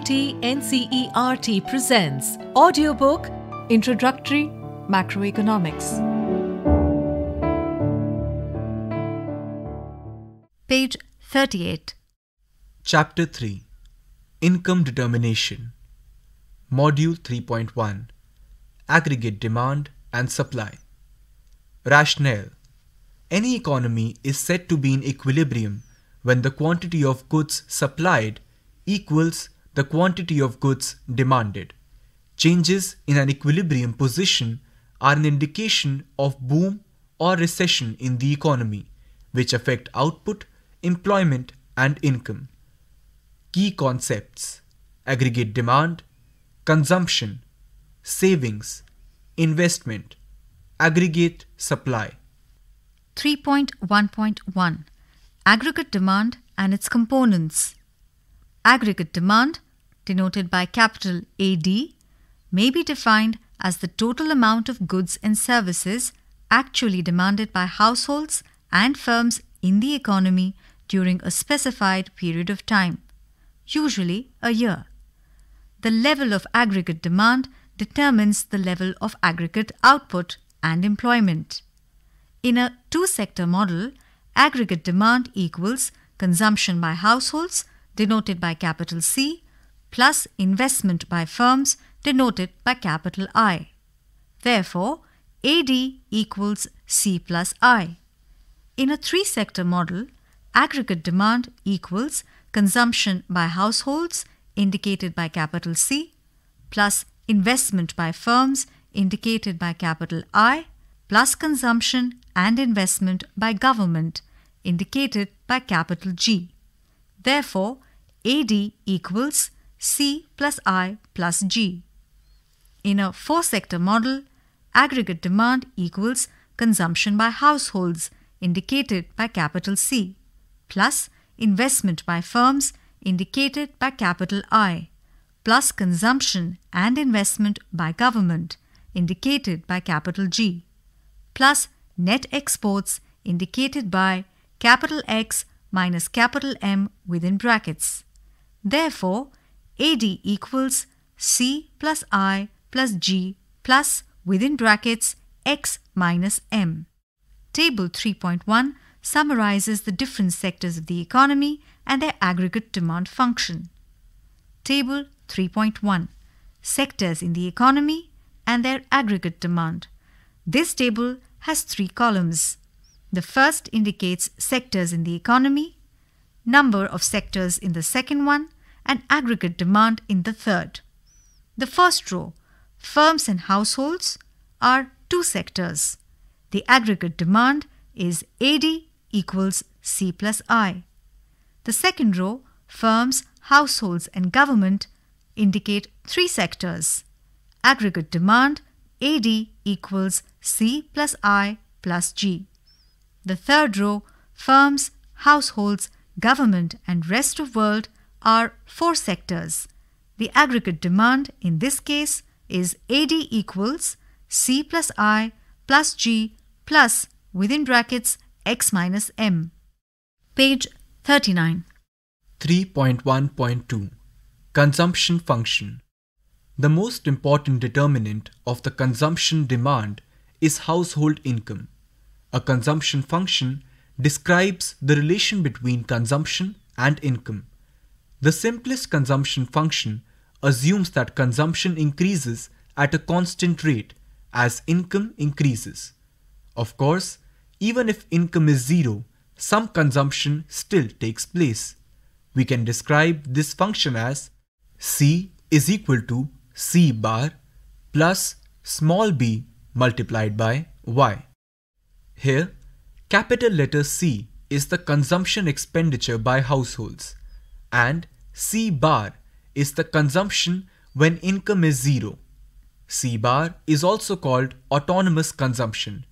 NCERT presents audiobook Introductory Macroeconomics. Page 38. Chapter 3 Income Determination. Module 3.1 Aggregate Demand and Supply. Rationale Any economy is said to be in equilibrium when the quantity of goods supplied equals the quantity of goods demanded. Changes in an equilibrium position are an indication of boom or recession in the economy, which affect output, employment, and income. Key concepts aggregate demand, consumption, savings, investment, aggregate supply. 3.1.1 Aggregate demand and its components. Aggregate demand denoted by capital AD, may be defined as the total amount of goods and services actually demanded by households and firms in the economy during a specified period of time, usually a year. The level of aggregate demand determines the level of aggregate output and employment. In a two sector model, aggregate demand equals consumption by households, denoted by capital C, plus investment by firms denoted by capital I. Therefore, AD equals C plus I. In a three sector model, aggregate demand equals consumption by households indicated by capital C plus investment by firms indicated by capital I plus consumption and investment by government indicated by capital G. Therefore, AD equals C plus I plus G. In a four sector model, aggregate demand equals consumption by households indicated by capital C plus investment by firms indicated by capital I plus consumption and investment by government indicated by capital G plus net exports indicated by capital X minus capital M within brackets. Therefore, AD equals C plus I plus G plus within brackets X minus M. Table 3.1 summarizes the different sectors of the economy and their aggregate demand function. Table 3.1 Sectors in the economy and their aggregate demand. This table has three columns. The first indicates sectors in the economy, number of sectors in the second one, and aggregate demand in the third. The first row, firms and households, are two sectors. The aggregate demand is AD equals C plus I. The second row, firms, households and government, indicate three sectors. Aggregate demand AD equals C plus I plus G. The third row, firms, households, government and rest of world are four sectors. The aggregate demand in this case is AD equals C plus I plus G plus within brackets x minus m. Page 39. 3.1.2 Consumption function. The most important determinant of the consumption demand is household income. A consumption function describes the relation between consumption and income. The simplest consumption function assumes that consumption increases at a constant rate as income increases. Of course, even if income is zero, some consumption still takes place. We can describe this function as C is equal to C bar plus small b multiplied by y. Here, capital letter C is the consumption expenditure by households and C bar is the consumption when income is zero. C bar is also called autonomous consumption.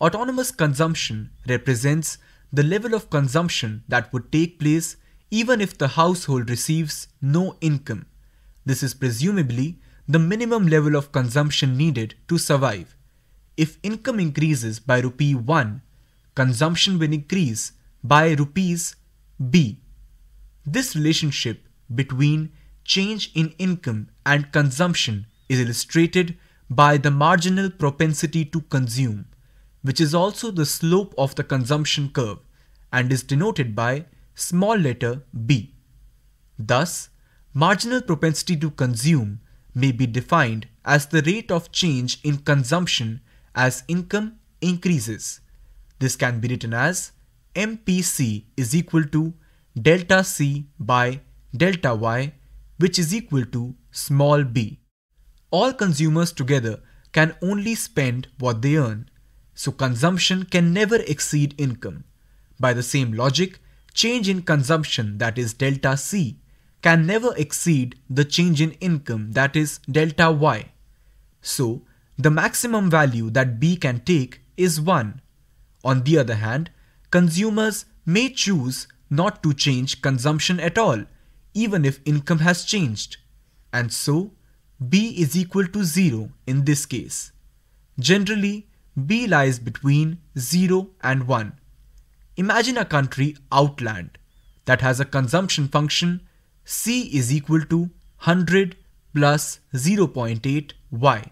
Autonomous consumption represents the level of consumption that would take place even if the household receives no income. This is presumably the minimum level of consumption needed to survive. If income increases by rupee 1, consumption will increase by rupees b. This relationship between change in income and consumption is illustrated by the marginal propensity to consume, which is also the slope of the consumption curve and is denoted by small letter b. Thus, marginal propensity to consume may be defined as the rate of change in consumption as income increases. This can be written as MPC is equal to delta C by delta Y, which is equal to small b. All consumers together can only spend what they earn, so consumption can never exceed income. By the same logic, change in consumption that is delta C can never exceed the change in income that is delta Y. So, the maximum value that B can take is 1. On the other hand, consumers may choose not to change consumption at all, even if income has changed. And so, B is equal to 0 in this case. Generally, B lies between 0 and 1. Imagine a country outland that has a consumption function C is equal to 100 plus 0.8y.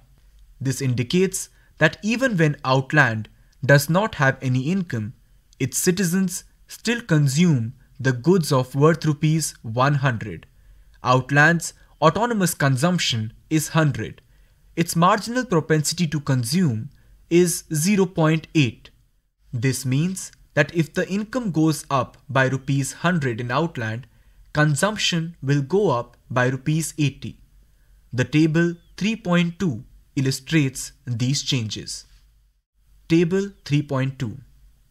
This indicates that even when outland does not have any income, its citizens still consume the goods of worth rupees 100. Outland's autonomous consumption is 100. Its marginal propensity to consume is 0.8. This means that if the income goes up by rupees 100 in Outland, consumption will go up by rupees 80. The table 3.2 illustrates these changes. Table 3.2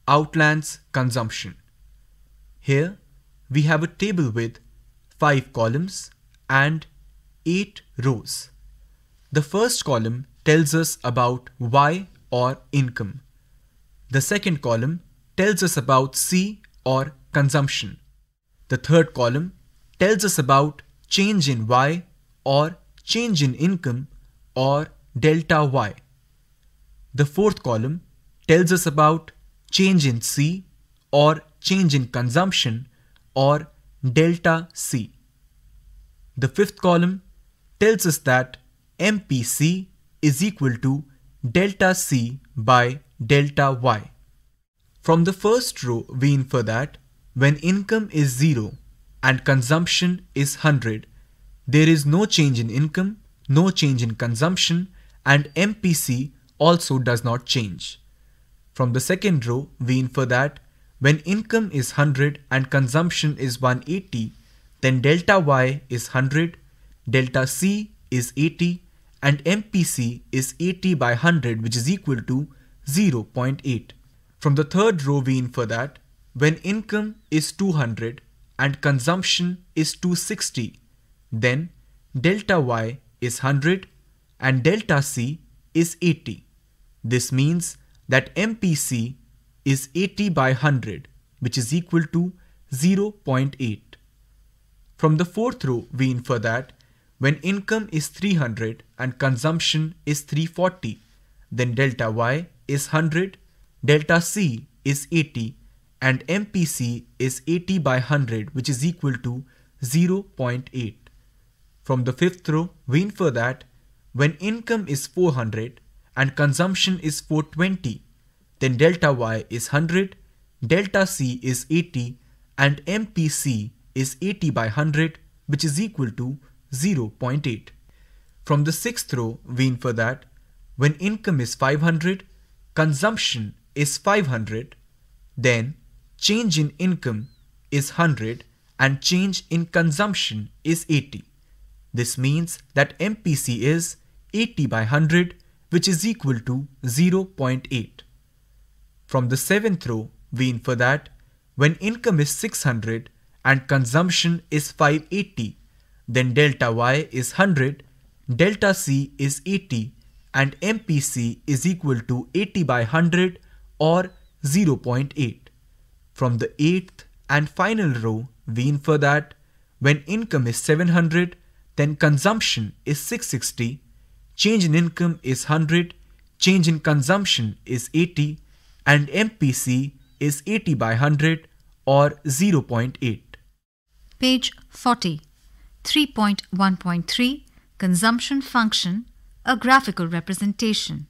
Outland's consumption. Here we have a table with 5 columns and 8 rows. The first column tells us about Y or income. The second column tells us about C or consumption. The third column tells us about change in Y or change in income or delta Y. The fourth column tells us about change in C or change in consumption or delta C. The fifth column tells us that MPC is equal to delta C by delta Y. From the first row, we infer that when income is 0 and consumption is 100, there is no change in income, no change in consumption, and MPC also does not change. From the second row, we infer that when income is 100 and consumption is 180, then delta Y is 100, delta C is 80, and MPC is 80 by 100, which is equal to 0.8. From the third row, we infer that when income is 200 and consumption is 260, then delta Y is 100 and delta C is 80. This means that MPC is 80 by 100, which is equal to 0.8. From the fourth row, we infer that when income is 300 and consumption is 340, then delta Y is 100, delta C is 80, and MPC is 80 by 100, which is equal to 0.8. From the fifth row, we infer that when income is 400 and consumption is 420, then delta y is 100, delta c is 80 and MPC is 80 by 100 which is equal to 0.8. From the sixth row, we infer that when income is 500, consumption is 500, then change in income is 100 and change in consumption is 80. This means that MPC is 80 by 100 which is equal to 0.8. From the seventh row, we infer that when income is 600 and consumption is 580, then delta Y is 100, delta C is 80 and MPC is equal to 80 by 100 or 0.8. From the eighth and final row, we infer that when income is 700, then consumption is 660, change in income is 100, change in consumption is 80, and MPC is 80 by 100 or 0.8. Page 40. 3.1.3 Consumption Function, a graphical representation.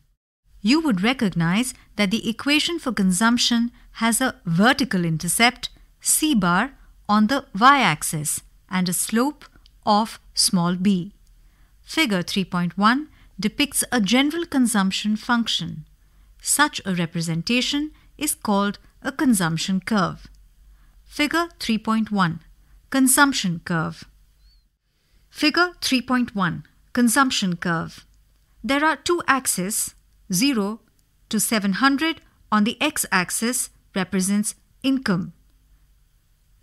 You would recognize that the equation for consumption has a vertical intercept, C bar, on the y axis and a slope of small b. Figure 3.1 depicts a general consumption function. Such a representation is called a consumption curve. Figure 3.1 Consumption curve. Figure 3.1 Consumption curve. There are two axes, 0 to 700 on the x axis represents income.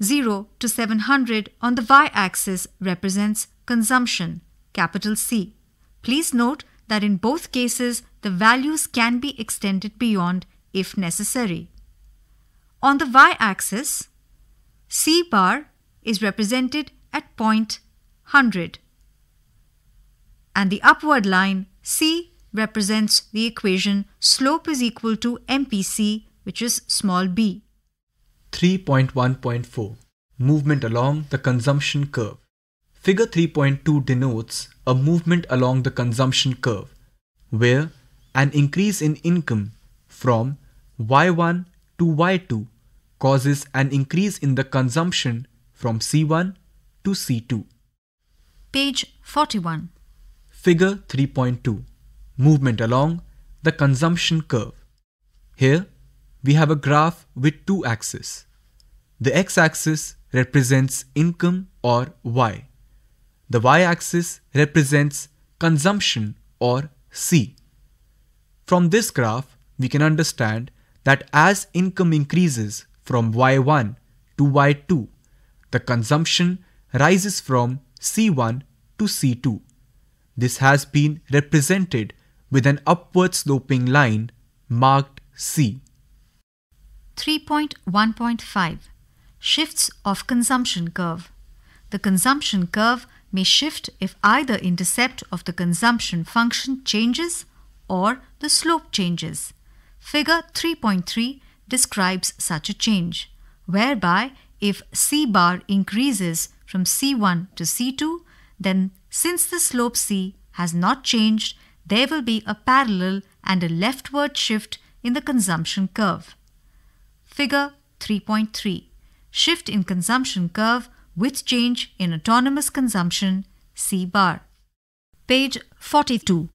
0 to 700 on the y axis represents consumption, capital C. Please note that in both cases the values can be extended beyond if necessary. On the y-axis, C bar is represented at point 100 and the upward line C represents the equation slope is equal to MPC which is small b. 3.1.4 Movement along the consumption curve Figure 3.2 denotes a movement along the consumption curve where an increase in income from Y1 to Y2 causes an increase in the consumption from C1 to C2. Page 41. Figure 3.2 Movement along the consumption curve. Here we have a graph with two axes. The x axis represents income or Y. The y axis represents consumption or C. From this graph, we can understand that as income increases from Y1 to Y2, the consumption rises from C1 to C2. This has been represented with an upward sloping line marked C. 3.1.5 Shifts of consumption curve. The consumption curve may shift if either intercept of the consumption function changes or the slope changes. Figure 3.3 describes such a change, whereby if C bar increases from C1 to C2, then since the slope C has not changed, there will be a parallel and a leftward shift in the consumption curve. Figure 3.3 Shift in consumption curve with change in autonomous consumption C bar. Page 42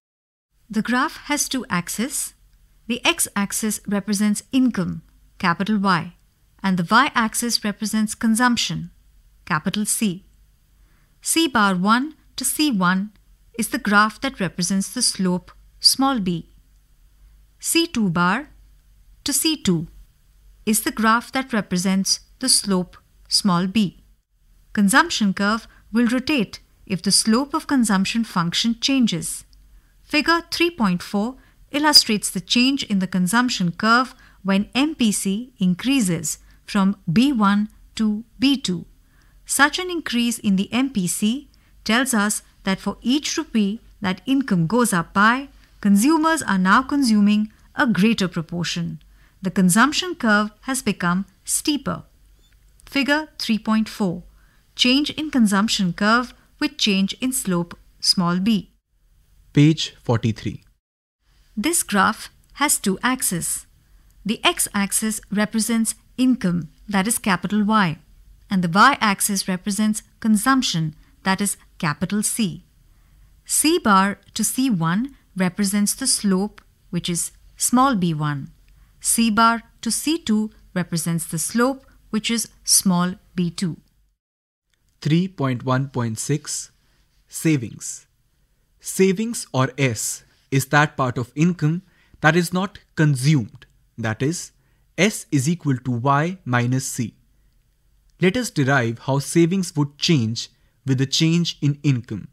the graph has two axes. The x-axis represents income, capital Y, and the y-axis represents consumption, capital C. C bar 1 to C1 is the graph that represents the slope small b. C2 bar to C2 is the graph that represents the slope small b. Consumption curve will rotate if the slope of consumption function changes. Figure 3.4 illustrates the change in the consumption curve when MPC increases from B1 to B2. Such an increase in the MPC tells us that for each rupee that income goes up by, consumers are now consuming a greater proportion. The consumption curve has become steeper. Figure 3.4 Change in consumption curve with change in slope small b page 43. This graph has two axes. The x-axis represents income, that is capital Y, and the y-axis represents consumption, that is capital C. C bar to C1 represents the slope, which is small b1. C bar to C2 represents the slope, which is small b2. 3.1.6 Savings Savings or S is that part of income that is not consumed, that is, S is equal to Y minus C. Let us derive how savings would change with the change in income.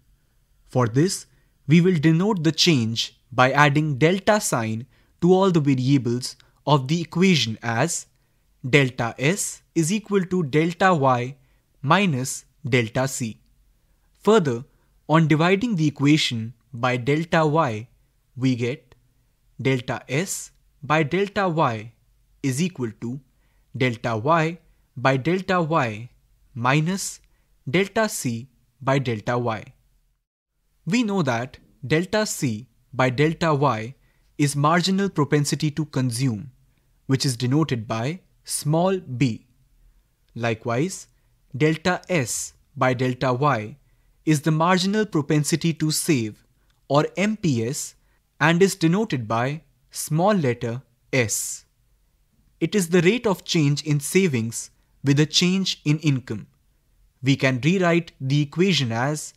For this, we will denote the change by adding delta sign to all the variables of the equation as delta S is equal to delta Y minus delta C. Further, on dividing the equation by delta y, we get delta s by delta y is equal to delta y by delta y minus delta c by delta y. We know that delta c by delta y is marginal propensity to consume, which is denoted by small b. Likewise, delta s by delta y is the marginal propensity to save or MPS and is denoted by small letter s. It is the rate of change in savings with a change in income. We can rewrite the equation as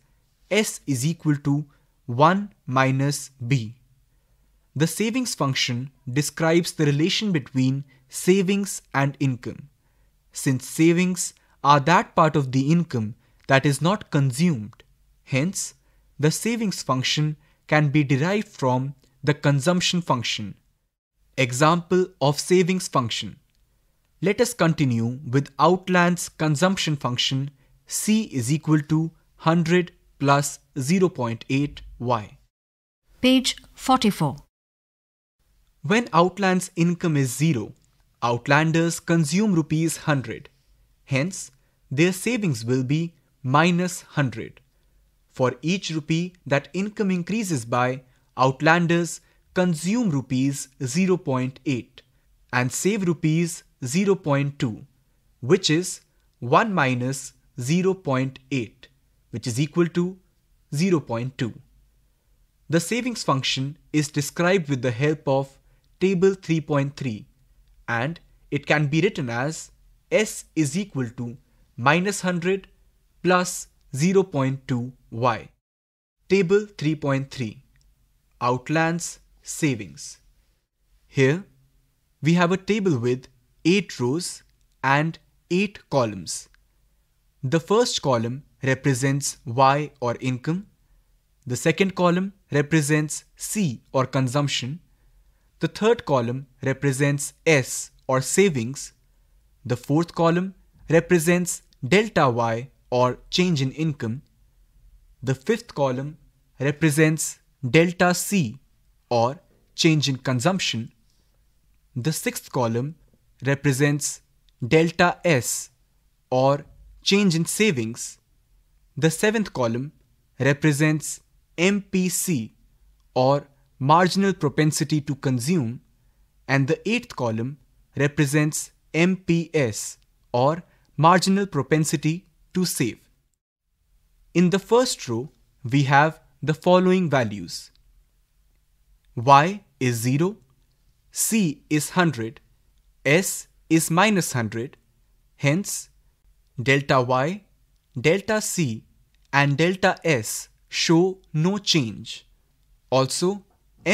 s is equal to 1 minus b. The savings function describes the relation between savings and income. Since savings are that part of the income that is not consumed. Hence, the savings function can be derived from the consumption function. Example of savings function. Let us continue with Outland's consumption function C is equal to 100 plus 0.8y. Page 44. When Outland's income is zero, Outlanders consume rupees 100. Hence, their savings will be minus 100. For each rupee that income increases by, outlanders consume rupees 0.8 and save rupees 0.2, which is 1 minus 0.8, which is equal to 0.2. The savings function is described with the help of table 3.3 and it can be written as s is equal to minus 100 plus 0.2y. Table 3.3 Outlands Savings. Here we have a table with 8 rows and 8 columns. The first column represents Y or income. The second column represents C or consumption. The third column represents S or savings. The fourth column represents delta Y or change in income, the fifth column represents delta C or change in consumption. The sixth column represents delta S or change in savings. The seventh column represents MPC or marginal propensity to consume and the eighth column represents MPS or marginal propensity to save. In the first row, we have the following values. y is 0, c is 100, s is minus 100, hence delta y, delta c and delta s show no change. Also,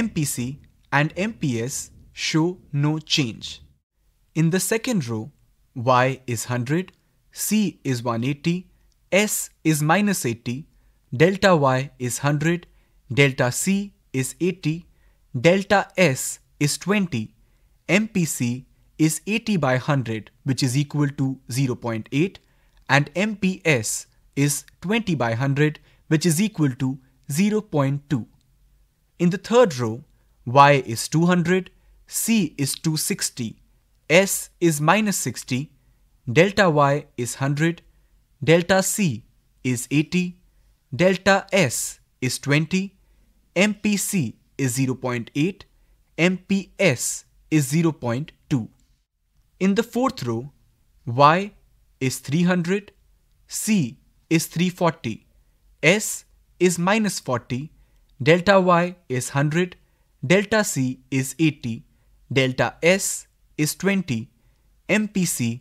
MPC and MPS show no change. In the second row, y is 100, C is 180, S is minus 80, delta Y is 100, delta C is 80, delta S is 20, MPC is 80 by 100 which is equal to 0.8 and MPS is 20 by 100 which is equal to 0.2. In the third row, Y is 200, C is 260, S is minus 60, delta y is 100, delta c is 80, delta s is 20, MPC is 0.8, MPS is 0.2. In the fourth row, Y is 300, C is 340, S is minus 40, delta Y is 100, delta C is 80, delta S is 20, MPC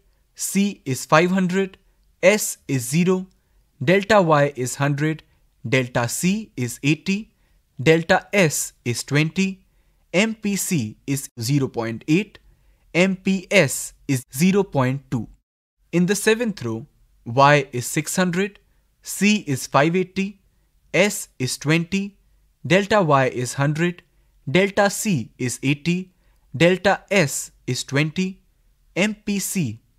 C is 500, S is 0, delta Y is 100, delta C is 80, delta S is 20, MPC is 0.8, MPS is 0.2. In the seventh row, Y is 600, C is 580, S is 20, delta Y is 100, delta C is 80, delta S is 20, MPC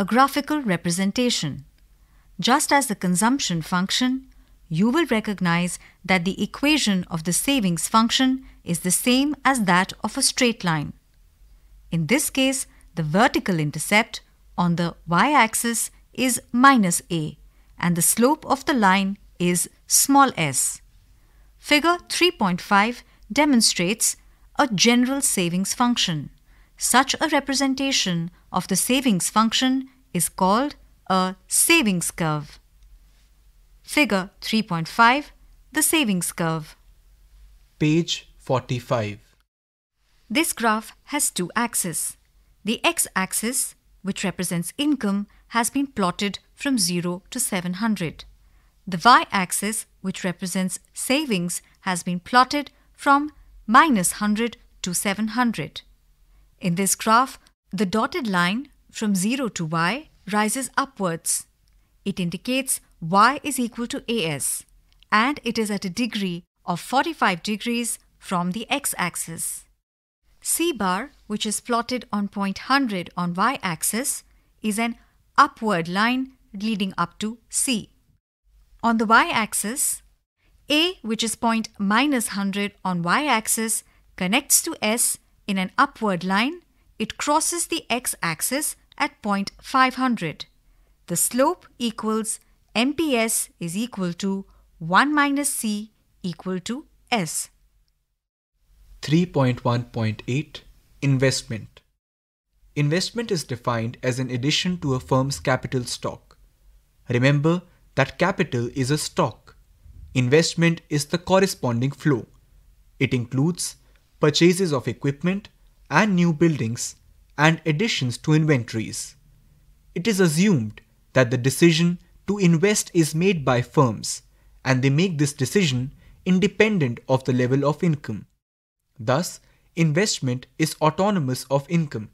a graphical representation. Just as the consumption function, you will recognize that the equation of the savings function is the same as that of a straight line. In this case, the vertical intercept on the y-axis is minus a and the slope of the line is small s. Figure 3.5 demonstrates a general savings function. Such a representation of the savings function is called a savings curve. Figure 3.5 The Savings Curve Page 45 This graph has two axes. The x-axis, which represents income, has been plotted from 0 to 700. The y-axis, which represents savings, has been plotted from minus 100 to 700. In this graph, the dotted line from 0 to y rises upwards. It indicates y is equal to as and it is at a degree of 45 degrees from the x-axis. C bar, which is plotted on point 100 on y-axis, is an upward line leading up to C. On the y-axis, A, which is point minus 100 on y-axis, connects to S in an upward line it crosses the x-axis at point 500. The slope equals MPS is equal to 1 minus C equal to S. 3.1.8 Investment Investment is defined as an addition to a firm's capital stock. Remember that capital is a stock. Investment is the corresponding flow. It includes purchases of equipment and new buildings and additions to inventories. It is assumed that the decision to invest is made by firms and they make this decision independent of the level of income. Thus, investment is autonomous of income,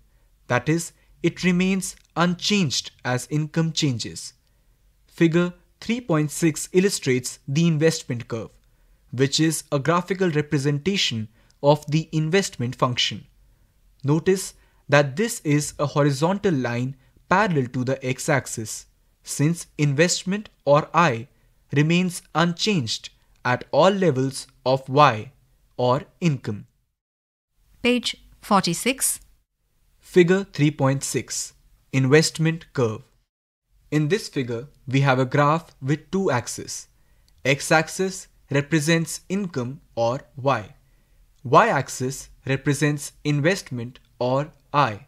that is, it remains unchanged as income changes. Figure 3.6 illustrates the investment curve, which is a graphical representation of the investment function. Notice that this is a horizontal line parallel to the x-axis since investment or I remains unchanged at all levels of Y or income. Page 46 Figure 3.6 Investment Curve In this figure, we have a graph with two axes. X-axis represents income or Y y-axis represents investment or I.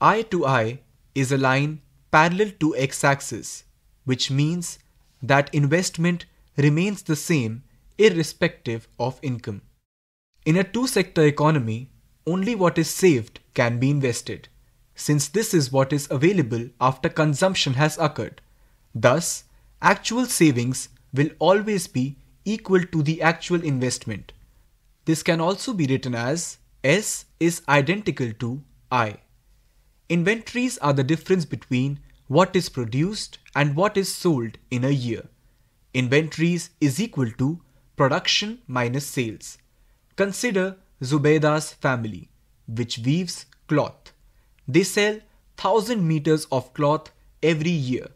I to I is a line parallel to x-axis, which means that investment remains the same irrespective of income. In a two-sector economy, only what is saved can be invested, since this is what is available after consumption has occurred. Thus, actual savings will always be equal to the actual investment. This can also be written as S is identical to I. Inventories are the difference between what is produced and what is sold in a year. Inventories is equal to production minus sales. Consider Zubeda's family, which weaves cloth. They sell 1000 meters of cloth every year.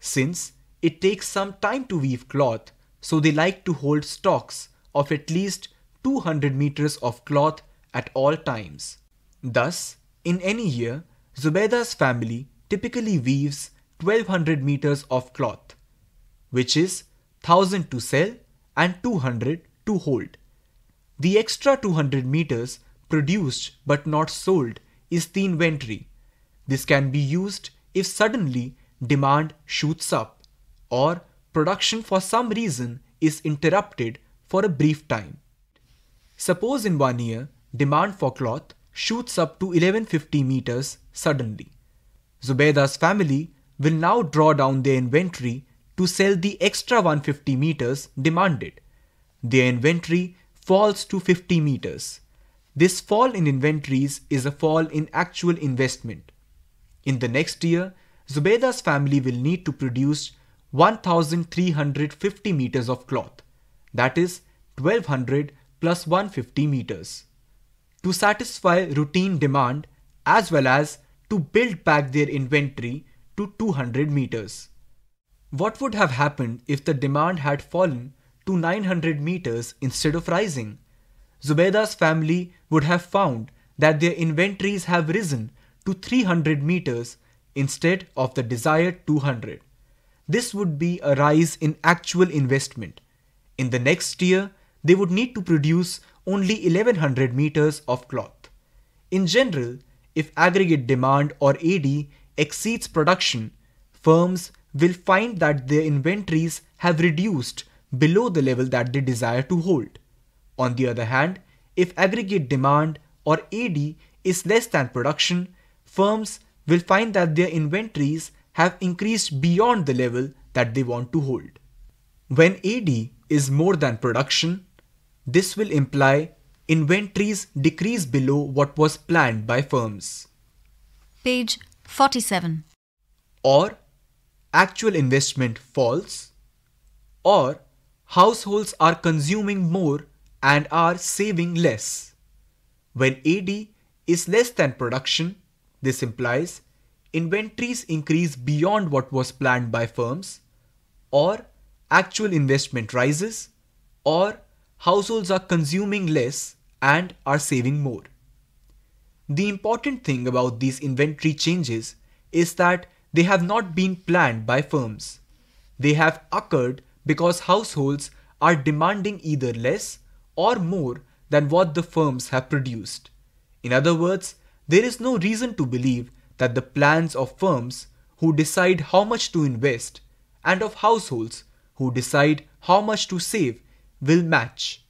Since it takes some time to weave cloth, so they like to hold stocks of at least 200 meters of cloth at all times. Thus, in any year, Zubeda's family typically weaves 1200 meters of cloth, which is 1000 to sell and 200 to hold. The extra 200 meters produced but not sold is the inventory. This can be used if suddenly demand shoots up or production for some reason is interrupted for a brief time. Suppose in one year, demand for cloth shoots up to 1150 meters suddenly. Zubeida's family will now draw down their inventory to sell the extra 150 meters demanded. Their inventory falls to 50 meters. This fall in inventories is a fall in actual investment. In the next year, Zubeida's family will need to produce 1350 meters of cloth, that is 1200 plus 150 meters. To satisfy routine demand as well as to build back their inventory to 200 meters. What would have happened if the demand had fallen to 900 meters instead of rising? Zubeda's family would have found that their inventories have risen to 300 meters instead of the desired 200. This would be a rise in actual investment. In the next year, they would need to produce only 1100 meters of cloth. In general, if aggregate demand or AD exceeds production, firms will find that their inventories have reduced below the level that they desire to hold. On the other hand, if aggregate demand or AD is less than production, firms will find that their inventories have increased beyond the level that they want to hold. When AD is more than production, this will imply inventories decrease below what was planned by firms. Page 47. Or actual investment falls, or households are consuming more and are saving less. When AD is less than production, this implies inventories increase beyond what was planned by firms, or actual investment rises, or households are consuming less and are saving more. The important thing about these inventory changes is that they have not been planned by firms. They have occurred because households are demanding either less or more than what the firms have produced. In other words, there is no reason to believe that the plans of firms who decide how much to invest and of households who decide how much to save will match.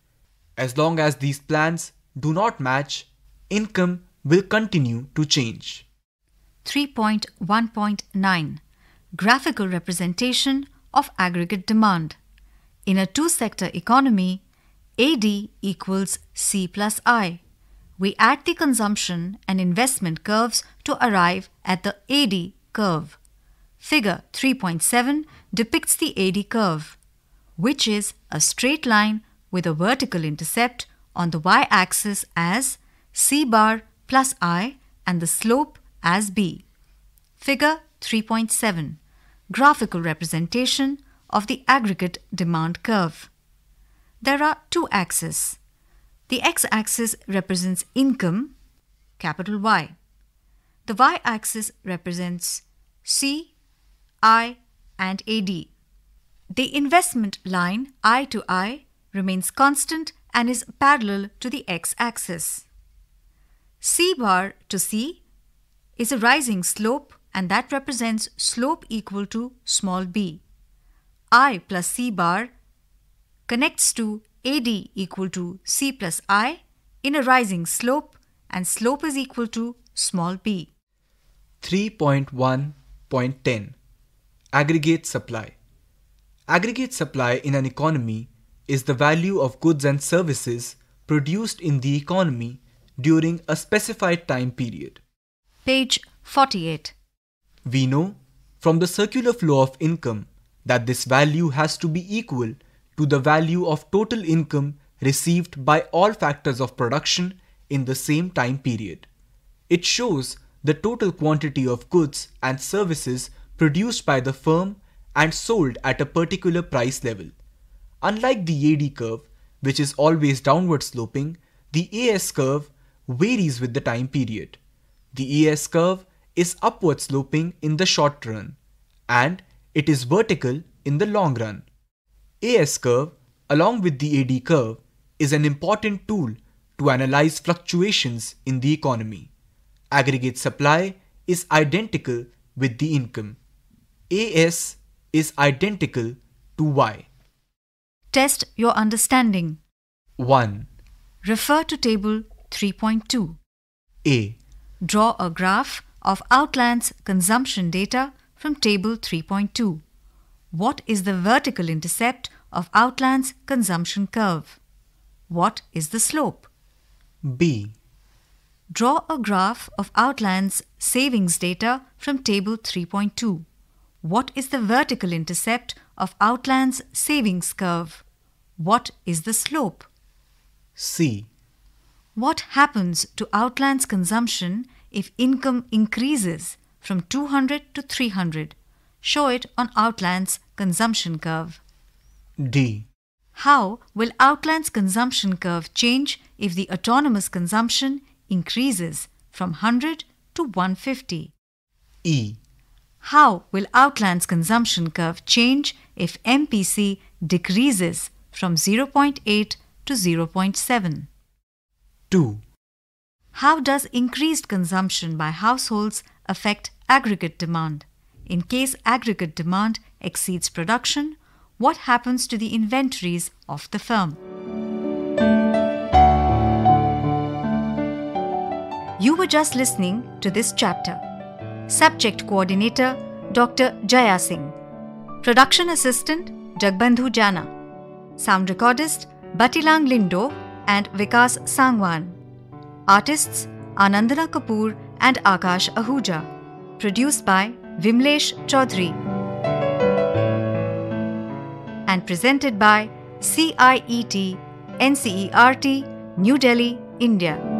As long as these plans do not match, income will continue to change. 3.1.9 Graphical representation of aggregate demand. In a two sector economy, AD equals C plus I. We add the consumption and investment curves to arrive at the AD curve. Figure 3.7 depicts the AD curve which is a straight line with a vertical intercept on the y-axis as c bar plus i and the slope as b. Figure 3.7 Graphical representation of the aggregate demand curve. There are two axes. The x-axis represents income, capital Y. The y-axis represents C, I and AD. The investment line I to I remains constant and is parallel to the x-axis. C bar to C is a rising slope and that represents slope equal to small b. I plus C bar connects to AD equal to C plus I in a rising slope and slope is equal to small b. 3.1.10 Aggregate supply Aggregate supply in an economy is the value of goods and services produced in the economy during a specified time period. Page 48. We know from the circular flow of income that this value has to be equal to the value of total income received by all factors of production in the same time period. It shows the total quantity of goods and services produced by the firm and sold at a particular price level. Unlike the AD curve, which is always downward sloping, the AS curve varies with the time period. The AS curve is upward sloping in the short run and it is vertical in the long run. AS curve along with the AD curve is an important tool to analyze fluctuations in the economy. Aggregate supply is identical with the income. AS is identical to y. Test your understanding. 1. Refer to table 3.2. A. Draw a graph of Outland's consumption data from table 3.2. What is the vertical intercept of Outland's consumption curve? What is the slope? B. Draw a graph of Outland's savings data from table 3.2. What is the vertical intercept of Outland's savings curve? What is the slope? C. What happens to Outland's consumption if income increases from 200 to 300? Show it on Outland's consumption curve. D. How will Outland's consumption curve change if the autonomous consumption increases from 100 to 150? E. How will Outland's consumption curve change if MPC decreases from 0.8 to 0.7? 2. How does increased consumption by households affect aggregate demand? In case aggregate demand exceeds production, what happens to the inventories of the firm? You were just listening to this chapter. Subject Coordinator Dr. Jaya Singh. Production Assistant Jagbandhu Jana. Sound Recordist Batilang Lindo and Vikas Sangwan. Artists Anandana Kapoor and Akash Ahuja. Produced by Vimlesh Chaudhary. And presented by CIET NCERT, New Delhi, India.